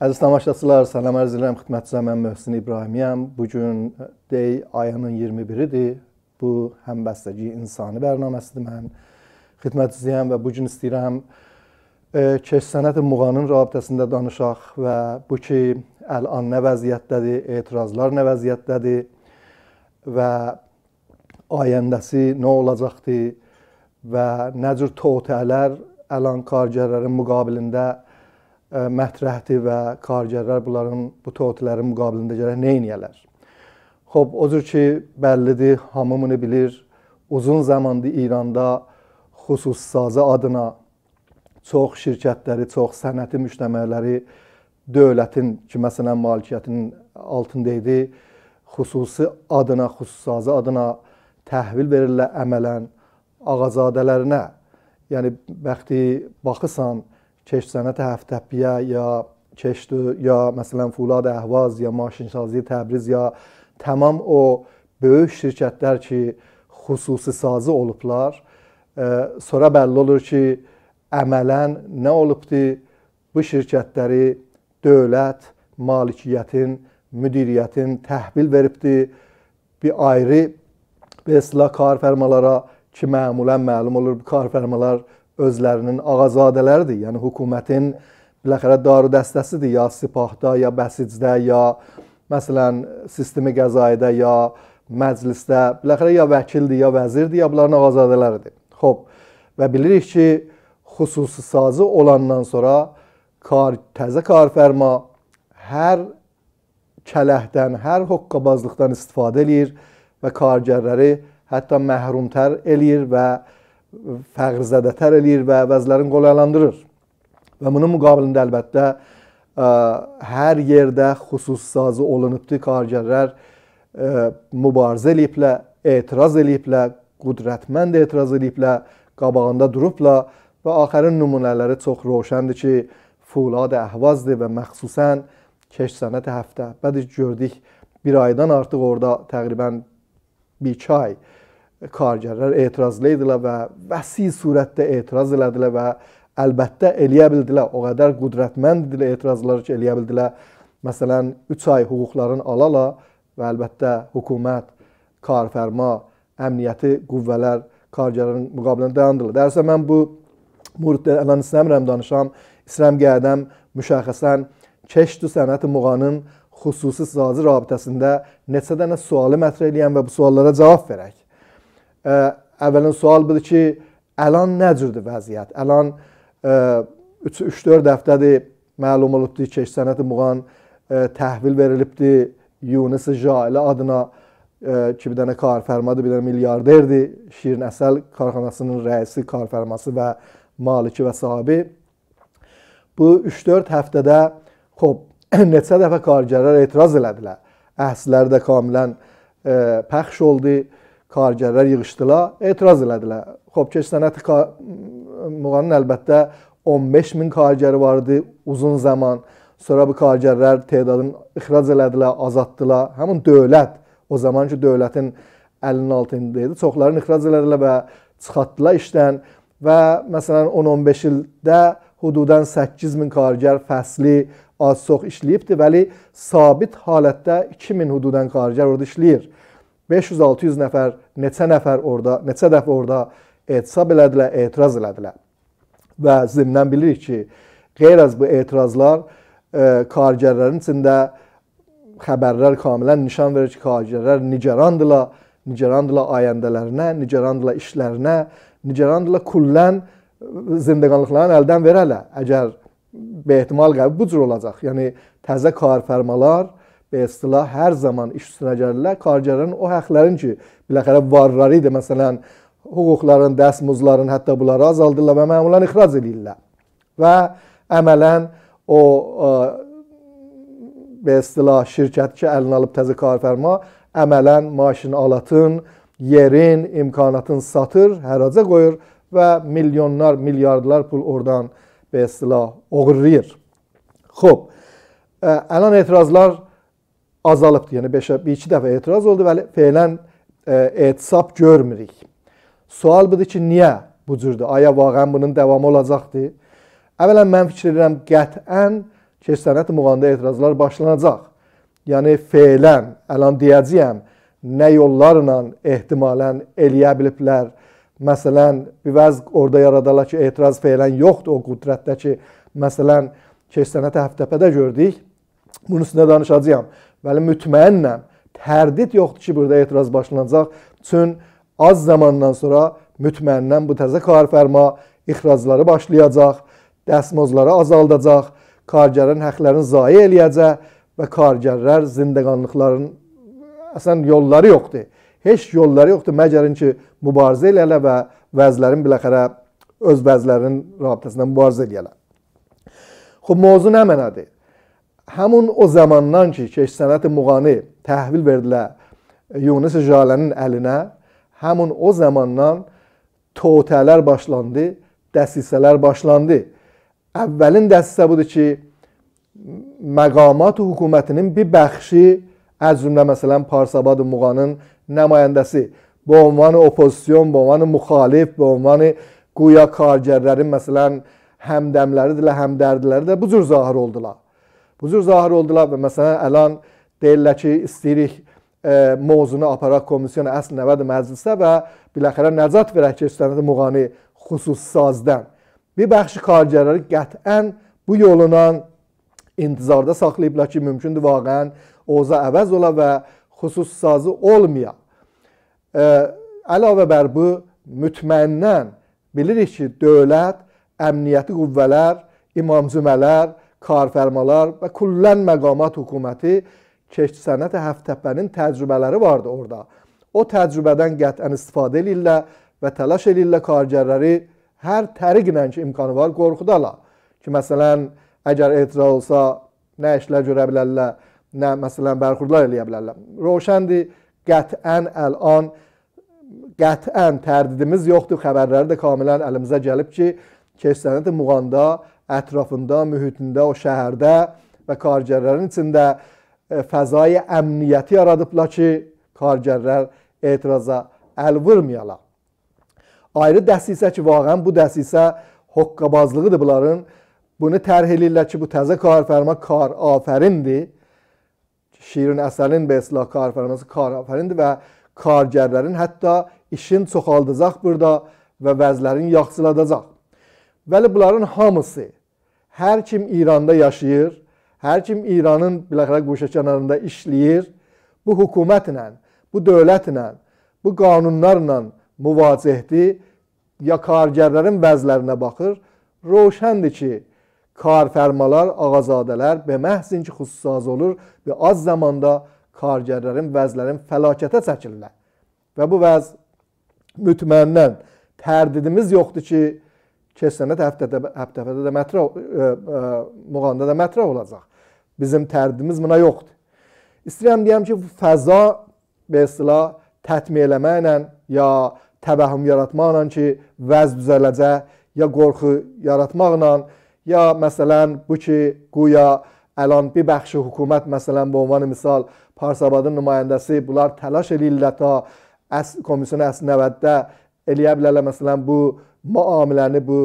Əziz tamaşaçılar, salam arz edirəm. Xidmətçi mən Məhsin İbrahimiyəm. Bu gün day ayının 21-idir. Bu həm bəstəci insani proqramıdır mən. Xidmətçiyəm və bu gün istəyirəm e, keş sənət muğanın rabitəsində danışaq və bu ki əlan nə vəziyyətdədir, etirazlar nə vəziyyətdədir və ayəndəsi nə olacaqdı və nə cür totələr əlan kargərlərin müqabilində mətrəhdir və kargərlər bunların bu totilərin müqabilində gərək nə edəyələr? Xoş, o cür ki, bəllidir, hamı bunu bilir. Uzun zamandır İranda xüsussazı adına çox şirkətləri, çox sənəti müştəməlləri dövlətin ki, məsələn, malikiyyətinin altında idi, xüsusi adına, xüsussazı adına təhvil verirlər əmələn ağacadələrinə. Yəni bəxti baxırsan, چشم صنعت هفتپیه یا چشت یا مثلا Fulad Əhvaz ya maşinsazlığı Təbriz ya tamam o böyük şirkətlər ki, xüsusi sazı olublar. E, sonra bəlli olur ki, əmələn nə olubdu? Bu şirkətləri dövlət malikiyyətin, müdiriyyətin təhvil veribdi. Bir ayrı və islah kar fərmalara ki, məmulən məlum olur bu kar fərmalar özlərinin ağazadələridir. Yəni hökumətin biləxərə daru dəstəsidir ya sipahda, ya bəsicdə, ya məsələn sistemi qəzayədə, ya məclisdə, biləxərə ya vəkildir, ya vəzirdir, ya bunların ağazadələridir. Xoş. Və bilirik ki, xüsusi sazı olandan sonra kar təzə karfərma hər kələhdən, hər hoqqabazlıqdan istifadə eləyir və kargərləri hətta məhrumtər eləyir və fəqrzədətər eləyir və əvəzlərin qolaylandırır. Və bunun müqabilində əlbəttə ə, hər yerdə xüsus sazı olunubdur, kargərlər ə, mübarizə eləyiblə, etiraz eləyiblə, qudrətmənd etiraz eləyiblə, qabağında durubla və axərin nümunələri çox roşəndir ki, Fulad Əhvazdır və məxsusən keç sənət həftə. Bədi gördük, bir aydan artıq orada təqribən bir çay, ay kargərlər etirazlı idilər və vəsi surətdə etiraz elədilər və əlbəttə eləyə bildilər. O qədər qudrətmənd idilər etirazları ki, eləyə bildilər. Məsələn, 3 ay hüquqların alala və əlbəttə hökumət, karfərma, əmniyyəti qüvvələr kargərlərin müqabilində dayandılar. Dərsə mən bu muridlərə alan istəmirəm danışam. İstəyirəm gələm müşəxəsən keşdü sənəti muğanın xüsusi sazı rabitəsində neçə dənə sualı mətrə eləyəm və bu suallara cavab verək əvvəlin sual budur ki, əlan nə cürdür vəziyyət? Əlan 3-4 həftədir məlum olubdu ki, sənəti muğan təhvil verilibdi Yunus Jaili adına ki, bir dənə karfərmadır, bir dənə milyarderdir. Şirin Əsəl karxanasının rəisi, karfərması və maliki və sahibi. Bu 3-4 həftədə xop neçə dəfə kargərlər etiraz elədilər. Əhslər də kamilən ə, pəxş oldu. E, kargərlər yığışdılar, etiraz elədilər. Xopkeş sənət muğanın əlbəttə 15 min kargəri vardı uzun zaman. Sonra bu kargərlər tədadını ixrac elədilər, azaddılar. Həmin dövlət, o zamanki dövlətin əlinin altında idi. Çoxlarını ixrac elədilər və çıxartdılar işdən və məsələn 10-15 ildə hududan 8 min kargər fəsli az-çox işləyibdi, vəli sabit halətdə 2000 hududan kargər orada işləyir. 500-600 nəfər, neçə nəfər orada, neçə dəfə orada etiraz elədilər, etiraz elədilər. Və zimnən bilirik ki, qeyr az bu etirazlar e, kargərlərin içində xəbərlər kamilən nişan verir ki, kargərlər nigerandılar, nigerandılar ayəndələrinə, nigerandılar işlərinə, nigerandılar kullən zindiqanlıqlarını əldən verələ. Əgər be ehtimal qəbul bu cür olacaq. Yəni təzə kar fərmalar və e, istilah hər zaman iş üstünə gəlirlər. Kargərin o həqlərin ki, biləxərə varları idi, məsələn, hüquqların, dəsmuzların, hətta bunları azaldırlar və məmulən ixrac edirlər. Və əmələn o ə, e, və istilah şirkət ki, əlini alıb təzə karfərma, əmələn maşın alatın, yerin, imkanatın satır, həracə qoyur və milyonlar, milyardlar pul oradan və istilah oğurlayır. Xoş. Ə, e, əlan etirazlar azalıbdır. Yəni 5-ə 1-2 dəfə etiraz oldu və feilən etisab görmürük. Sual budur ki, niyə bu cürdür? Aya vaqən bunun davamı olacaqdır? Əvvələn mən fikir edirəm qətən keçsənət muğanda etirazlar başlanacaq. Yəni feilən, əlan deyəcəyəm, nə yollarla ehtimalən eləyə biliblər. Məsələn, bir vəz orada yaradalar ki, etiraz feilən yoxdur o qüdrətdəki. Məsələn, keçsənət həftəpədə gördük. Bunun üstünə danışacağam. Bəli, mütməinnəm. Tərdid yoxdur ki, burada etiraz başlanacaq. Çün az zamandan sonra mütməinnən bu təzə karfərma ixracları başlayacaq, dəsmozları azaldacaq, kargərin həqlərini zayi eləyəcək və kargərlər zindəqanlıqların əsən yolları yoxdur. Heç yolları yoxdur məcərin ki, mübarizə eləyələ və vəzlərin biləxərə öz vəzlərinin rabitəsində mübarizə eləyələ. Xub, mövzu nə mənədir? həmin o zamandan ki, keş sənəti muğani təhvil verdilə e, Yunus Jalənin əlinə, həmin o zamandan totələr başlandı, dəsisələr başlandı. Əvvəlin dəsisə budur ki, məqamat hökumətinin bir bəxşi əz cümlə məsələn Parsabad Muğanın nümayəndəsi bu ünvanı opozisyon, bu ünvanı müxalif, bu ünvanı guya kargərlərin məsələn həmdəmləridirlər, həmdərdilər də bu cür zahir oldular bu cür zahir oldular və məsələn əlan deyirlər ki, istəyirik e, mövzunu aparaq komissiyona əsl nəvədir məclisə və biləxərə nəcət verək ki, üstəmizə muğani xüsus sazdən. Bir bəxşi kargərləri qətən bu yolundan intizarda saxlayıblar ki, mümkündür vaqəən oza əvəz ola və xüsus sazı olmaya. E, əlavə bər bu, mütməindən bilirik ki, dövlət, əmniyyəti qüvvələr, imamcümələr, karfərmalar və kullən məqamat hökuməti keşç sənət Həftəpənin təcrübələri vardı orada. O təcrübədən qətən istifadə edirlər və təlaş edirlər kargərləri hər təriqlə ki, imkanı var qorxudarlar. Ki məsələn, əgər etiraz olsa, nə işlər görə bilərlər, nə məsələn bərxurdlar eləyə bilərlər. Roşəndir, qətən əlan qətən tərdidimiz yoxdur. Xəbərləri də kamilən əlimizə gəlib ki, keçsənəti Muğanda ətrafında, mühitində, o şəhərdə və kargərlərin içində e, fəzayı əmniyyəti yaradıblar ki, kargərlər etiraza əl vurmayalar. Ayrı dəsisə ki, vaqən bu dəsisə hoqqabazlığıdır bunların. Bunu tərh eləyirlər ki, bu təzə karfərma kar afərindir. Şirin əsərin və islah karfərması kar afərindir və kargərlərin hətta işin çoxaldacaq burada və vəzlərin yaxsıladacaq. Vəli bunların hamısı hər kim İranda yaşayır, hər kim İranın biləxərə quşa kənarında işləyir, bu hökumətlə, bu dövlətlə, bu qanunlarla müvacihdir, ya kargərlərin vəzlərinə baxır, roşəndir ki, karfərmalar, ağazadələr və məhzin ki, xüsusaz olur və az zamanda kargərlərin vəzlərin fəlakətə çəkirlər. Və bu vəz mütmənnən tərdidimiz yoxdur ki, keçən həftədə həftədə də mətrə e, e, muğamda da mətrə olacaq. Bizim tərdimiz buna yoxdur. İstəyirəm deyəm ki, fəza belə istilah tətmin eləməklə ya təbəhüm yaratmaqla ki, vəz düzələcək, ya qorxu yaratmaqla, ya məsələn bu ki, guya əlan bir bəxşi hökumət məsələn bu ünvan misal Parsabadın nümayəndəsi bunlar təlaş eləyirlər ta əs komissiyonun əsl nəvəddə eləyə bilərlər məsələn bu müamiləni bu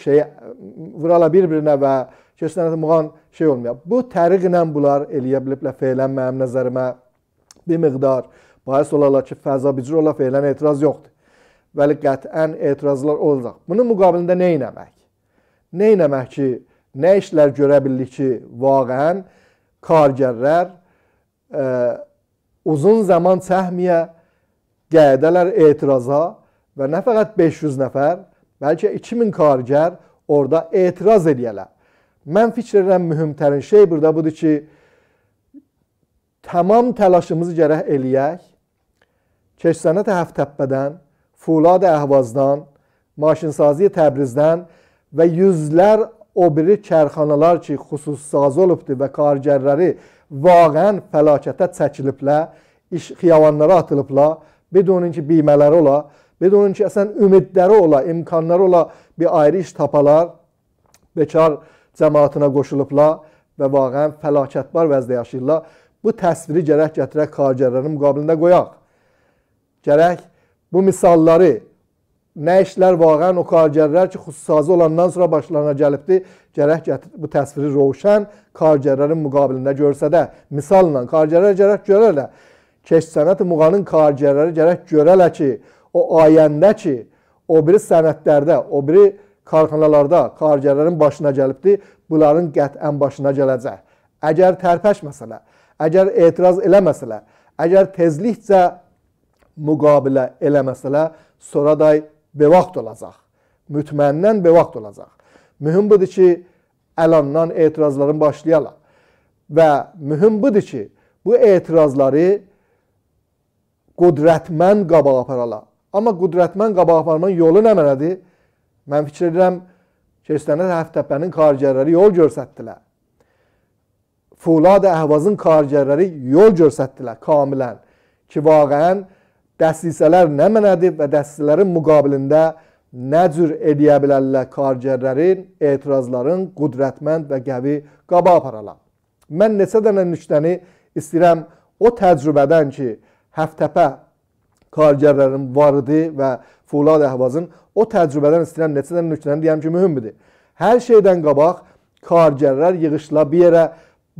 şeyə vurala bir-birinə və keçən muğan şey olmayıb. Bu təriqlə bunlar eləyə biliblər feilən mənim nəzərimə bir miqdar bahis olarlar ki, fəza bicir ola feilən etiraz yoxdur. Bəli, qətən etirazlar olacaq. Bunun müqabilində nə etmək? Nə etmək ki, nə işlər görə bildik ki, vaqəən kargərlər ə, e, uzun zaman səhmiyə qədələr etiraza və nə fəqət 500 nəfər, Bəlkə 2000 kargər orada etiraz edələr. Mən fikr edirəm mühümtərin şey burada budur ki, tamam təlaşımızı gərək eləyək. Keçsənət Həftəbbədən, Fulad Əhvazdan, Maşinsazi Təbrizdən və yüzlər o biri kərxanalar ki, xüsussaz olubdur və kargərləri vaqən fəlakətə çəkiliblər, iş xiyavanlara atılıblar, bedonun ki, bimələri ola بدون ki, əsən ümidləri ola, imkanları ola bir ayrı iş tapalar, bekar cəmaatına qoşulublar və vaqən fəlakətbar vəzdə yaşayırlar. Bu təsviri gərək gətirək xaricələrin müqabilində qoyaq. Gərək bu misalları nə işlər vaqən o xaricələr ki, xüsusi olandan sonra başlarına gəlibdir, gərək gətir, bu təsviri roşən xaricələrin müqabilində görsədə, misalla xaricələr gərək görələ. Keşsənət muğanın xaricələri gərək görələ ki, o ayəndə ki, o biri sənətlərdə, o biri karxanalarda kargərlərin başına gəlibdi, bunların qətən başına gələcək. Əgər tərpəşməsələr, əgər etiraz eləməsələr, əgər tezlikcə müqabilə eləməsələr, soraday bevaqt olacaq. Mütməndən bevaqt olacaq. Mühüm budur ki, əlandan etirazların başlayalım. Və mühüm budur ki, bu etirazları qudrətmən qabağa aparalım. Amma qüdrətmən qabaqvarmanın yolu nə mənadır? Mən fikir edirəm, keçdənə Həftəpənin kargərləri yol görsətdilər. Fulad Əhvazın kargərləri yol görsətdilər kamilən ki, vaqəən dəstisələr nə mənədir və dəstisələrin müqabilində nə cür edə bilərlər kargərlərin, etirazların qüdrətmənd və qəvi qaba aparalar. Mən neçə dənə nüktəni istəyirəm o təcrübədən ki, Həftəpə kargərlərin varidi və Fulad Əhvazın o təcrübədən istəyirəm neçə dənə nöqtəni deyəm ki, mühümdür. Hər şeydən qabaq kargərlər yığışdılar bir yerə,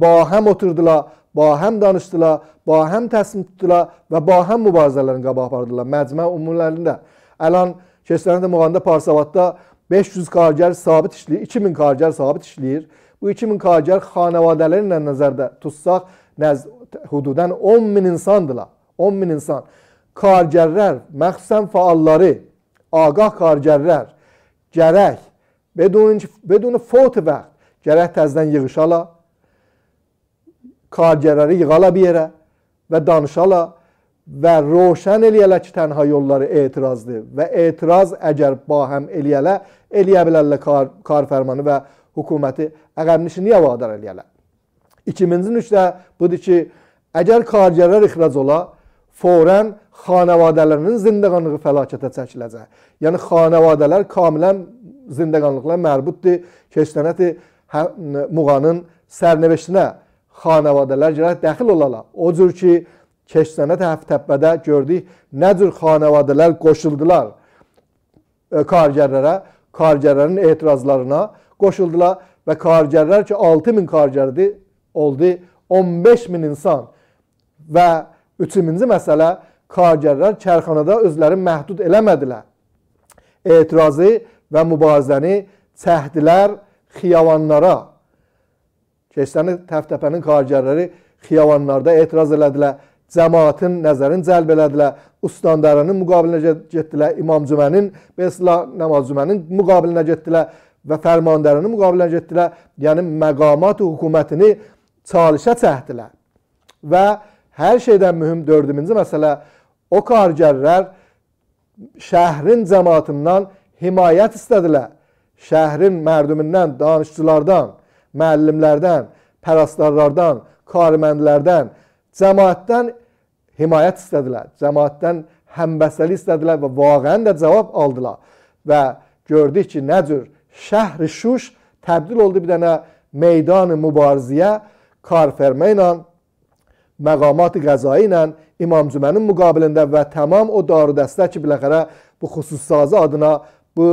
bahəm oturdular, bahəm danışdılar, bahəm təslim tutdular və bahəm mübarizələrini qabaq apardılar məcmə umumlərində. Əlan keçən il Muğanda Parsavadda 500 kargər sabit işləyir, 2000 kargər sabit işləyir. Bu 2000 kargər xanavadələrlə nəzərdə tutsaq, nəz hududən 10 min insandılar. 10 min insan. کارگرlər, məxsən fəalları, agah kargərlər gərək bedun, bedun fot vaxt gərək təzdən yığışala, kargərləri yığala bir yerə və danışala və roşən eləyələ ki, tənha yolları etirazdır və etiraz əgər bahəm eləyələ, eləyə bilərlə kar, kar fərmanı və hökuməti əqəmnişi niyə vadar eləyələ? İkiminci nüçdə budur ki, əgər kargərlər ixrac ola, Forən xanavadələrinin zindəqanlığı fəlakətə çəkiləcək. Yəni xanavadələr kamilən zindəqanlıqla mərbutdur. Keçdənəti hə, Muğanın sərnəveşinə xanavadələr gərək dəxil olala. O cür ki, keçdənət həftəbbədə gördük, nə cür xanavadələr qoşuldular e, kargərlərə, kargərlərin etirazlarına qoşuldular və kargərlər ki, 6000 kargərdir, oldu 15000 insan və Üçüncü məsələ, kargərlər kərxanada özləri məhdud eləmədilər. Etirazı və mübarizəni çəhdilər xiyavanlara. Keçdəni Təftəpənin kargərləri xiyavanlarda etiraz elədilər. Cəmaatın nəzərini cəlb elədilər. Ustandarının müqabilinə getdilər. İmam Cümənin və İslah Namaz Cümənin müqabilinə getdilər və fərmandarının müqabilinə getdilər. Yəni, məqamat hökumətini çalışa çəhdilər. Və Her şeyden mühüm dördümüncü məsələ o kargərlər şəhrin cəmatından himayət istədilər. Şəhrin mərdümündən, danışçılardan, müəllimlərdən, pərastarlardan, karməndlərdən, cəmaətdən himayət istədilər. Cəmaətdən həmbəsəli istədilər və vaqən də cavab aldılar. Və gördük ki, nə cür şəhri Şuş təbdil oldu bir dənə meydanı mübarizəyə, karfermə ilə məqamat-ı qəzai ilə imamcümənin müqabilində və tamam o darudəstə ki, biləxərə bu xüsussazı adına bu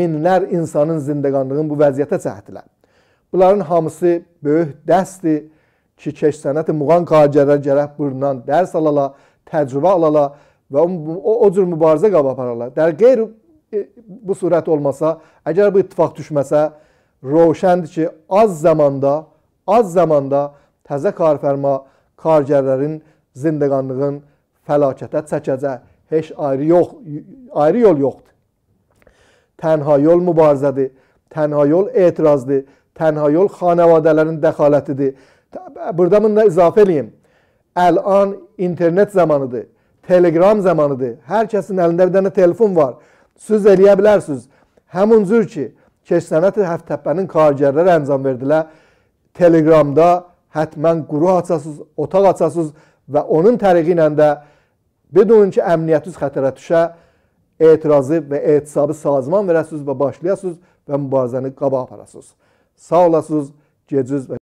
minlər insanın zindiqanlığın bu vəziyyətə çəhdilər. Bunların hamısı böyük dəstir ki, keş sənət-i muğan qacərlər gərək bundan dərs alala, təcrübə alala və o, o cür mübarizə qaba apararlar. Dər qeyri bu surət olmasa, əgər bu ittifaq düşməsə, roşəndir ki, az zamanda, az zamanda təzə karfərma, kargərlərin, zindəqanlığın fəlakətə çəkəcək. Heç ayrı yox, ayrı yol yoxdur. Tənha yol mübarizədir, tənha yol etirazdır, tənha yol xanavadələrin dəxalətidir. Burada bunu da izafə eləyim. Əlan internet zamanıdır, Telegram zamanıdır. Hər kəsin əlində bir dənə telefon var. Siz eləyə bilərsiniz. Həmin cür ki, keçsənət həftəpənin kargərləri əncam verdilər. Telegramda həttmən quru açasız, otaq açasız və onun təriqi ilə də bedonun ki, əmniyyətiniz xətərə düşə, etirazı və etisabı sazman verəsiniz və başlayasınız və mübarizəni qabağa aparasınız. Sağ olasınız, geciz və